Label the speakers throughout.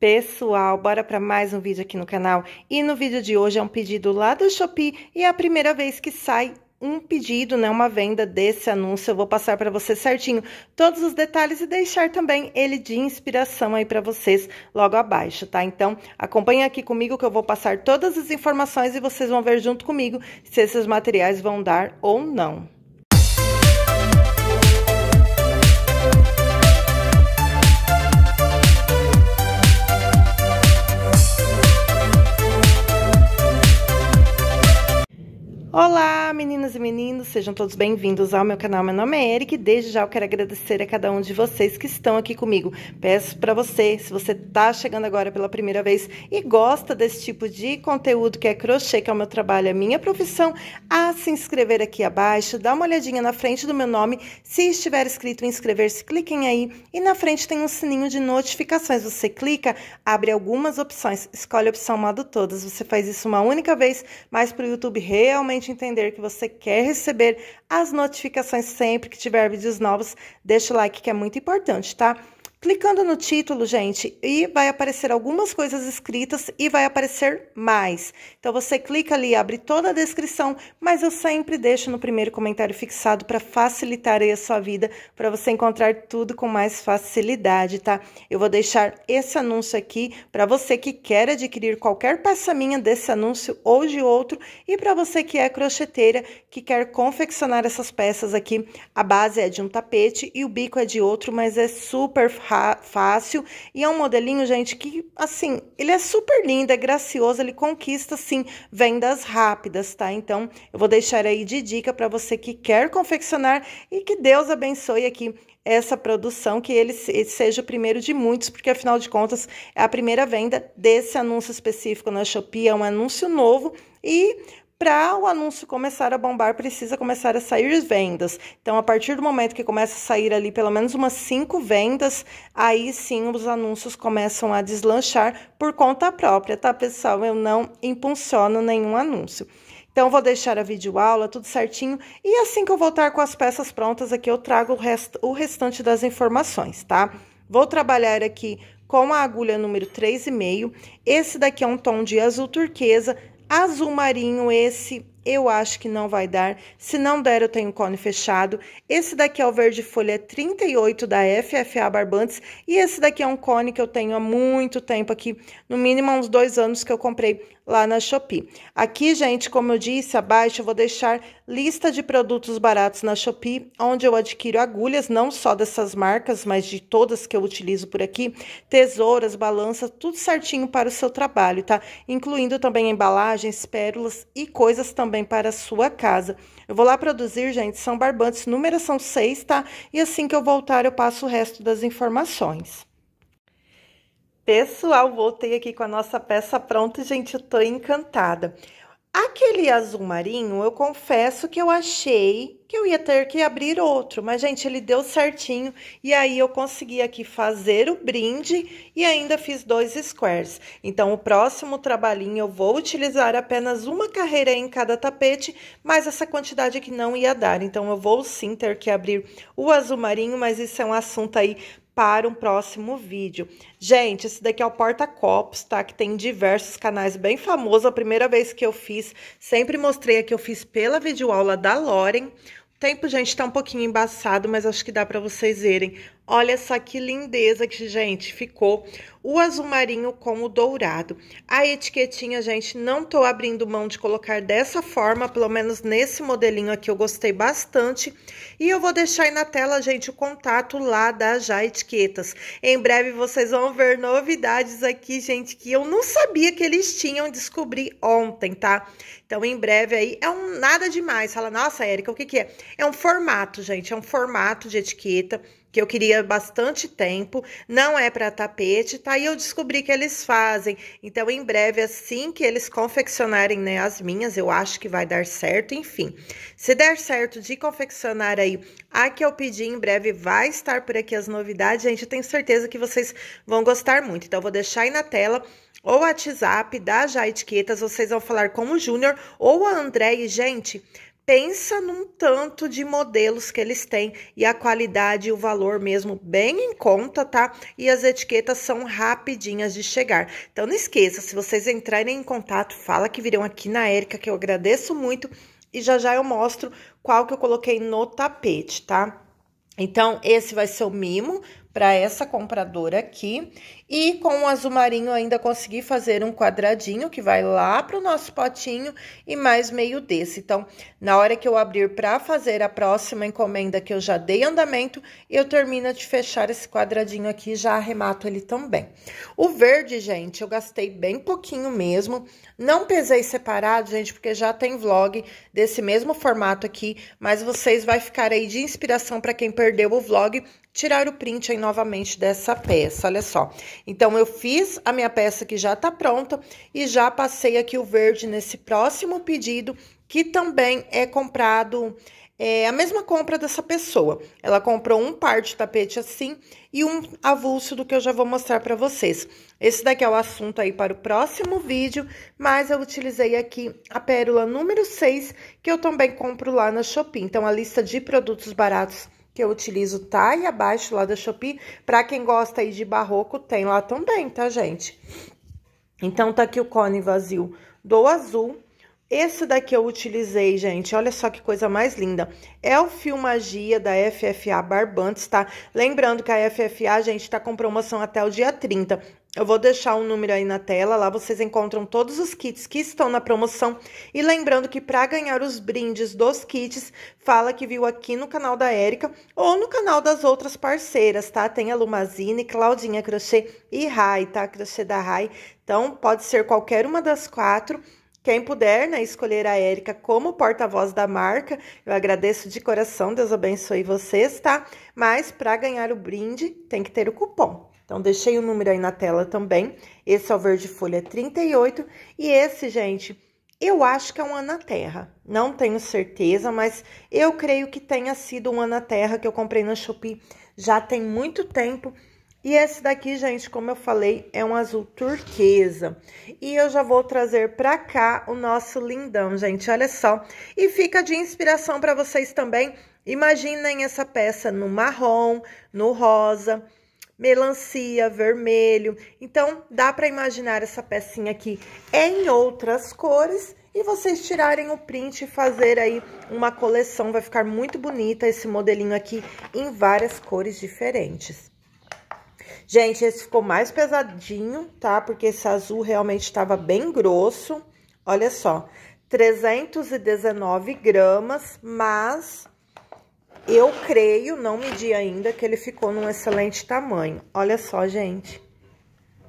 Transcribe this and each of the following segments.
Speaker 1: Pessoal, bora para mais um vídeo aqui no canal. E no vídeo de hoje é um pedido lá do Shopee e é a primeira vez que sai um pedido, né, uma venda desse anúncio. Eu vou passar para você certinho todos os detalhes e deixar também ele de inspiração aí para vocês logo abaixo, tá? Então, acompanha aqui comigo que eu vou passar todas as informações e vocês vão ver junto comigo se esses materiais vão dar ou não. sejam todos bem-vindos ao meu canal. Meu nome é Eric e desde já eu quero agradecer a cada um de vocês que estão aqui comigo. Peço para você, se você está chegando agora pela primeira vez e gosta desse tipo de conteúdo que é crochê, que é o meu trabalho, a minha profissão, a se inscrever aqui abaixo, dá uma olhadinha na frente do meu nome. Se estiver escrito inscrever-se, cliquem aí e na frente tem um sininho de notificações. Você clica, abre algumas opções, escolhe a opção modo todas. Você faz isso uma única vez, mas para o YouTube realmente entender que você quer receber receber as notificações sempre que tiver vídeos novos. Deixa o like que é muito importante, tá? Clicando no título, gente, e vai aparecer algumas coisas escritas e vai aparecer mais. Então, você clica ali, abre toda a descrição, mas eu sempre deixo no primeiro comentário fixado para facilitar aí a sua vida, para você encontrar tudo com mais facilidade, tá? Eu vou deixar esse anúncio aqui para você que quer adquirir qualquer peça minha desse anúncio ou de outro, e para você que é crocheteira, que quer confeccionar essas peças aqui, a base é de um tapete e o bico é de outro, mas é super fácil e é um modelinho, gente, que assim, ele é super lindo, é gracioso, ele conquista sim vendas rápidas, tá? Então, eu vou deixar aí de dica para você que quer confeccionar e que Deus abençoe aqui essa produção, que ele seja o primeiro de muitos, porque afinal de contas é a primeira venda desse anúncio específico na Shopee, é um anúncio novo e para o anúncio começar a bombar, precisa começar a sair vendas. Então, a partir do momento que começa a sair ali pelo menos umas cinco vendas, aí sim os anúncios começam a deslanchar por conta própria, tá, pessoal? Eu não impulsiono nenhum anúncio. Então, vou deixar a videoaula, tudo certinho. E assim que eu voltar com as peças prontas aqui, eu trago o, rest o restante das informações, tá? Vou trabalhar aqui com a agulha número 3,5. Esse daqui é um tom de azul turquesa, Azul marinho esse eu acho que não vai dar. Se não der, eu tenho cone fechado. Esse daqui é o verde folha 38 da FFA Barbantes. E esse daqui é um cone que eu tenho há muito tempo aqui, no mínimo uns dois anos que eu comprei lá na Shopee. Aqui, gente, como eu disse abaixo, eu vou deixar lista de produtos baratos na Shopee, onde eu adquiro agulhas, não só dessas marcas, mas de todas que eu utilizo por aqui, tesouras, balança, tudo certinho para o seu trabalho, tá? Incluindo também embalagens, pérolas e coisas também também para a sua casa. Eu vou lá produzir, gente, são barbantes, números são seis, tá? E assim que eu voltar, eu passo o resto das informações. Pessoal, voltei aqui com a nossa peça pronta, gente, eu tô encantada. Aquele azul marinho, eu confesso que eu achei que eu ia ter que abrir outro, mas gente, ele deu certinho e aí eu consegui aqui fazer o brinde e ainda fiz dois squares. Então, o próximo trabalhinho eu vou utilizar apenas uma carreira em cada tapete, mas essa quantidade aqui não ia dar. Então, eu vou sim ter que abrir o azul marinho, mas isso é um assunto aí para um próximo vídeo. Gente, esse daqui é o porta-copos, tá? Que tem diversos canais bem famosos. A primeira vez que eu fiz, sempre mostrei aqui eu fiz pela videoaula da Loren. O tempo, gente, tá um pouquinho embaçado, mas acho que dá para vocês verem Olha só que lindeza que, gente, ficou o azul marinho com o dourado. A etiquetinha, gente, não tô abrindo mão de colocar dessa forma, pelo menos nesse modelinho aqui eu gostei bastante. E eu vou deixar aí na tela, gente, o contato lá da Já Etiquetas. Em breve vocês vão ver novidades aqui, gente, que eu não sabia que eles tinham, descobri ontem, tá? Então, em breve aí, é um nada demais. Fala, nossa, Érica, o que que é? É um formato, gente, é um formato de etiqueta que eu queria bastante tempo, não é para tapete, tá? E eu descobri que eles fazem. Então, em breve, assim que eles confeccionarem né, as minhas, eu acho que vai dar certo. Enfim, se der certo de confeccionar aí a que eu pedi, em breve vai estar por aqui as novidades. Gente, eu tenho certeza que vocês vão gostar muito. Então, eu vou deixar aí na tela o WhatsApp da Já Etiquetas. Vocês vão falar com o Júnior ou a André. E, gente, pensa num tanto de modelos que eles têm e a qualidade e o valor mesmo bem em conta, tá? E as etiquetas são rapidinhas de chegar. Então não esqueça, se vocês entrarem em contato, fala que virão aqui na Érica, que eu agradeço muito e já já eu mostro qual que eu coloquei no tapete, tá? Então esse vai ser o mimo para essa compradora aqui e com o azul marinho ainda consegui fazer um quadradinho que vai lá para o nosso potinho e mais meio desse. Então, na hora que eu abrir para fazer a próxima encomenda que eu já dei andamento, eu termino de fechar esse quadradinho aqui e já arremato ele também. O verde, gente, eu gastei bem pouquinho mesmo. Não pesei separado, gente, porque já tem vlog desse mesmo formato aqui, mas vocês vai ficar aí de inspiração para quem perdeu o vlog tirar o print aí novamente dessa peça, olha só. Então, eu fiz a minha peça que já está pronta e já passei aqui o verde nesse próximo pedido, que também é comprado, é a mesma compra dessa pessoa. Ela comprou um par de tapete assim e um avulso do que eu já vou mostrar para vocês. Esse daqui é o assunto aí para o próximo vídeo, mas eu utilizei aqui a pérola número 6, que eu também compro lá na Shopee. Então, a lista de produtos baratos que eu utilizo tá aí abaixo lá da Shopee. Pra quem gosta aí de barroco, tem lá também, tá, gente? Então, tá aqui o cone vazio do azul. Esse daqui eu utilizei, gente, olha só que coisa mais linda. É o Fio Magia da FFA Barbantes, tá? Lembrando que a FFA, gente, tá com promoção até o dia 30. Eu vou deixar o um número aí na tela, lá vocês encontram todos os kits que estão na promoção. E lembrando que para ganhar os brindes dos kits, fala que viu aqui no canal da Érica ou no canal das outras parceiras, tá? Tem a Lumazine, Claudinha Crochê e Rai, tá? Crochê da Rai. Então, pode ser qualquer uma das quatro. Quem puder, né, escolher a Érica como porta-voz da marca, eu agradeço de coração, Deus abençoe vocês, tá? Mas para ganhar o brinde, tem que ter o cupom. Então, deixei o número aí na tela também. Esse é o verde folha 38 e esse, gente, eu acho que é um Anaterra. Não tenho certeza, mas eu creio que tenha sido um Anaterra que eu comprei na Shopee já tem muito tempo. E esse daqui, gente, como eu falei, é um azul turquesa. E eu já vou trazer para cá o nosso lindão, gente, olha só. E fica de inspiração para vocês também. Imaginem essa peça no marrom, no rosa, melancia, vermelho. Então, dá para imaginar essa pecinha aqui em outras cores e vocês tirarem o print e fazer aí uma coleção. Vai ficar muito bonita esse modelinho aqui em várias cores diferentes. Gente, esse ficou mais pesadinho, tá? Porque esse azul realmente estava bem grosso. Olha só, 319 gramas, mas eu creio, não medi ainda, que ele ficou num excelente tamanho. Olha só, gente.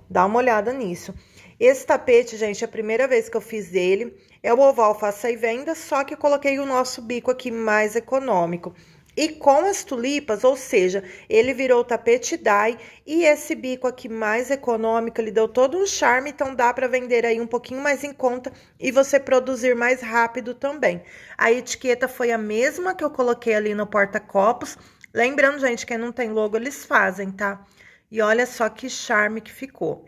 Speaker 1: Dá uma olhada nisso. Esse tapete, gente, é a primeira vez que eu fiz ele. É o oval faça e venda, só que eu coloquei o nosso bico aqui mais econômico. E com as tulipas, ou seja, ele virou tapete dye e esse bico aqui mais econômico, ele deu todo um charme, então dá para vender aí um pouquinho mais em conta e você produzir mais rápido também. A etiqueta foi a mesma que eu coloquei ali no porta-copos. Lembrando, gente, quem não tem logo, eles fazem, tá? E olha só que charme que ficou.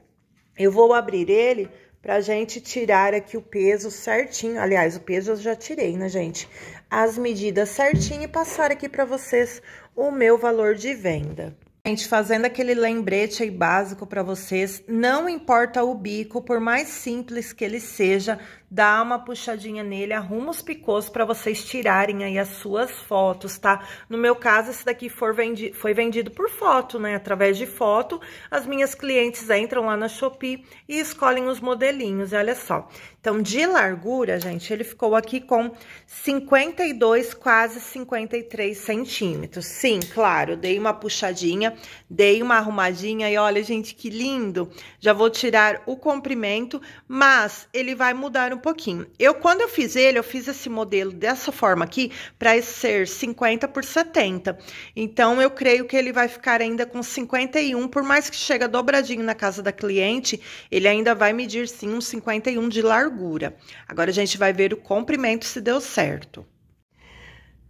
Speaker 1: Eu vou abrir ele pra gente tirar aqui o peso certinho. Aliás, o peso eu já tirei, né, gente? As medidas certinho e passar aqui para vocês o meu valor de venda. Gente, fazendo aquele lembrete aí básico para vocês, não importa o bico, por mais simples que ele seja, dá uma puxadinha nele, arruma os picôs para vocês tirarem aí as suas fotos, tá? No meu caso, esse daqui vendi foi vendido por foto, né? Através de foto, as minhas clientes entram lá na Shopee e escolhem os modelinhos, e olha só. Então, de largura, gente, ele ficou aqui com 52, quase 53 centímetros. Sim, claro, dei uma puxadinha, dei uma arrumadinha e olha, gente, que lindo! Já vou tirar o comprimento, mas ele vai mudar um pouquinho. Eu, quando eu fiz ele, eu fiz esse modelo dessa forma aqui para ser 50 por 70. Então, eu creio que ele vai ficar ainda com 51, por mais que chega dobradinho na casa da cliente, ele ainda vai medir sim uns um 51 de largura. Agora, a gente vai ver o comprimento se deu certo.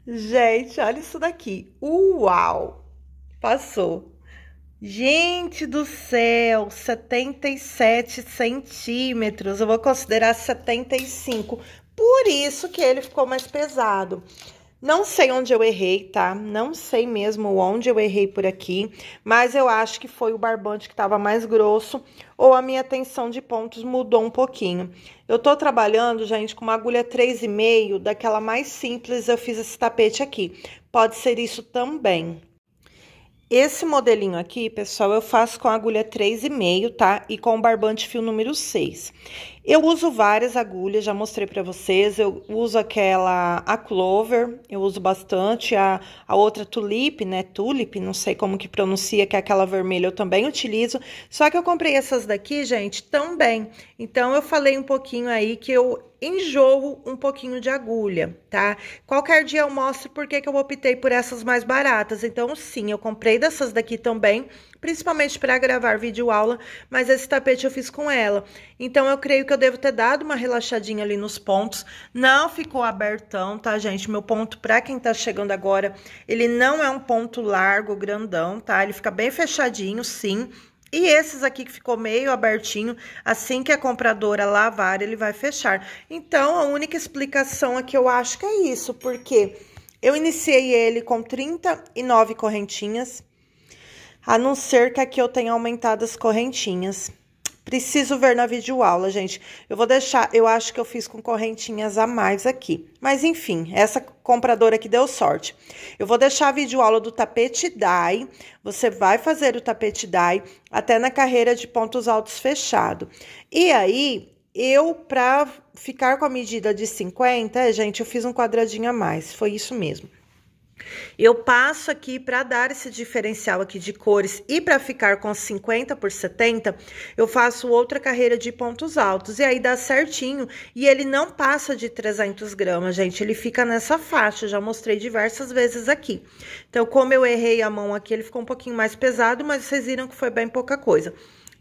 Speaker 1: Gente, olha isso daqui. Uau! Passou. Gente do céu, 77 centímetros. Eu vou considerar 75. Por isso que ele ficou mais pesado. Não sei onde eu errei, tá? Não sei mesmo onde eu errei por aqui, mas eu acho que foi o barbante que estava mais grosso ou a minha tensão de pontos mudou um pouquinho. Eu tô trabalhando, gente, com uma agulha 3,5, daquela mais simples, eu fiz esse tapete aqui. Pode ser isso também. Esse modelinho aqui, pessoal, eu faço com agulha 3,5, tá? E com o barbante fio número 6. Eu uso várias agulhas, já mostrei pra vocês. Eu uso aquela, a Clover, eu uso bastante. A, a outra Tulip, né? Tulip, não sei como que pronuncia, que é aquela vermelha, eu também utilizo. Só que eu comprei essas daqui, gente, também. Então, eu falei um pouquinho aí que eu enjoo um pouquinho de agulha, tá? Qualquer dia eu mostro por que eu optei por essas mais baratas. Então, sim, eu comprei dessas daqui também, principalmente para gravar vídeo aula, mas esse tapete eu fiz com ela. Então, eu creio que eu devo ter dado uma relaxadinha ali nos pontos. Não ficou abertão, tá, gente? Meu ponto, para quem tá chegando agora, ele não é um ponto largo, grandão, tá? Ele fica bem fechadinho, sim. E esses aqui que ficou meio abertinho, assim que a compradora lavar, ele vai fechar. Então, a única explicação aqui é eu acho que é isso, porque eu iniciei ele com 39 correntinhas, a não ser que aqui eu tenha aumentado as correntinhas. Preciso ver na videoaula, gente. Eu vou deixar, eu acho que eu fiz com correntinhas a mais aqui. Mas enfim, essa compradora que deu sorte. Eu vou deixar a videoaula do tapete dai. Você vai fazer o tapete dai até na carreira de pontos altos fechado. E aí, eu para ficar com a medida de 50, gente, eu fiz um quadradinho a mais. Foi isso mesmo. Eu passo aqui para dar esse diferencial aqui de cores e para ficar com 50 por 70, eu faço outra carreira de pontos altos e aí dá certinho e ele não passa de 300 gramas, gente, ele fica nessa faixa, já mostrei diversas vezes aqui. Então, como eu errei a mão aqui, ele ficou um pouquinho mais pesado, mas vocês viram que foi bem pouca coisa.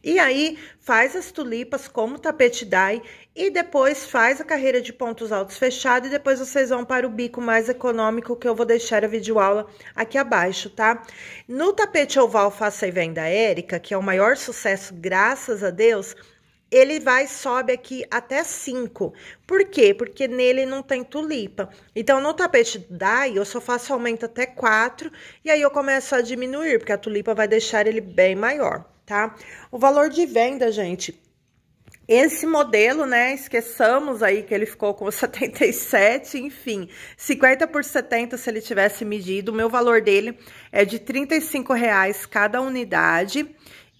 Speaker 1: E aí faz as tulipas como tapete dye e depois faz a carreira de pontos altos fechado e depois vocês vão para o bico mais econômico que eu vou deixar a videoaula aqui abaixo, tá? No tapete oval faça e venda Érica, que é o maior sucesso, graças a Deus, ele vai, sobe aqui até 5. Por quê? Porque nele não tem tulipa. Então, no tapete dai, eu só faço aumento até 4, e aí eu começo a diminuir, porque a tulipa vai deixar ele bem maior tá? O valor de venda, gente, esse modelo, né, esqueçamos aí que ele ficou com 77, enfim, 50 por 70 se ele tivesse medido, o meu valor dele é de 35 reais cada unidade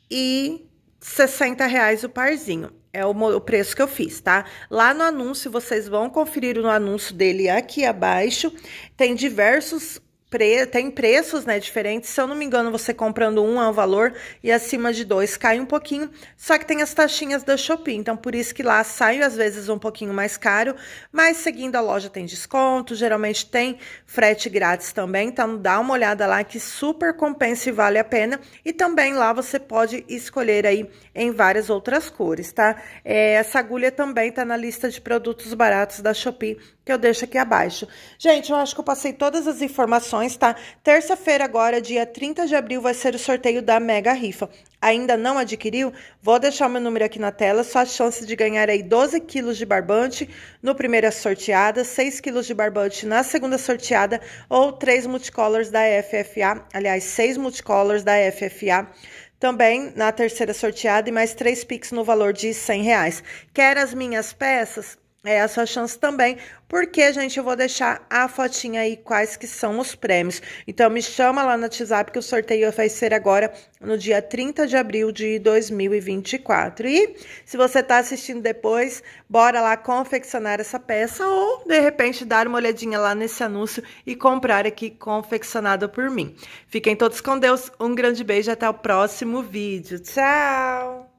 Speaker 1: e 60 reais o parzinho. É o, o preço que eu fiz, tá? Lá no anúncio, vocês vão conferir no anúncio dele aqui abaixo, tem diversos pre... tem preços né, diferentes. Se eu não me engano, você comprando um é o valor e acima de dois cai um pouquinho. Só que tem as taxinhas da Shopee. Então, por isso que lá sai às vezes um pouquinho mais caro. Mas seguindo a loja tem desconto. Geralmente tem frete grátis também. Então, dá uma olhada lá que super compensa e vale a pena. E também lá você pode escolher aí em várias outras cores, tá? É, essa agulha também tá na lista de produtos baratos da Shopee que eu deixo aqui abaixo. Gente, eu acho que eu passei todas as informações, tá? Terça-feira agora, dia 30 de abril, vai ser o sorteio da Mega Rifa. Ainda não adquiriu? Vou deixar o meu número aqui na tela, sua chance de ganhar aí 12 quilos de barbante no primeira sorteada, 6 quilos de barbante na segunda sorteada ou 3 multicolors da FFA, aliás, 6 multicolors da FFA, também na terceira sorteada e mais três Pix no valor de 100 reais. Quer as minhas peças? é a sua chance também, porque, gente, eu vou deixar a fotinha aí quais que são os prêmios. Então, me chama lá no WhatsApp que o sorteio vai ser agora no dia 30 de abril de 2024. E se você está assistindo depois, bora lá confeccionar essa peça ou, de repente, dar uma olhadinha lá nesse anúncio e comprar aqui confeccionado por mim. Fiquem todos com Deus, um grande beijo até o próximo vídeo. Tchau!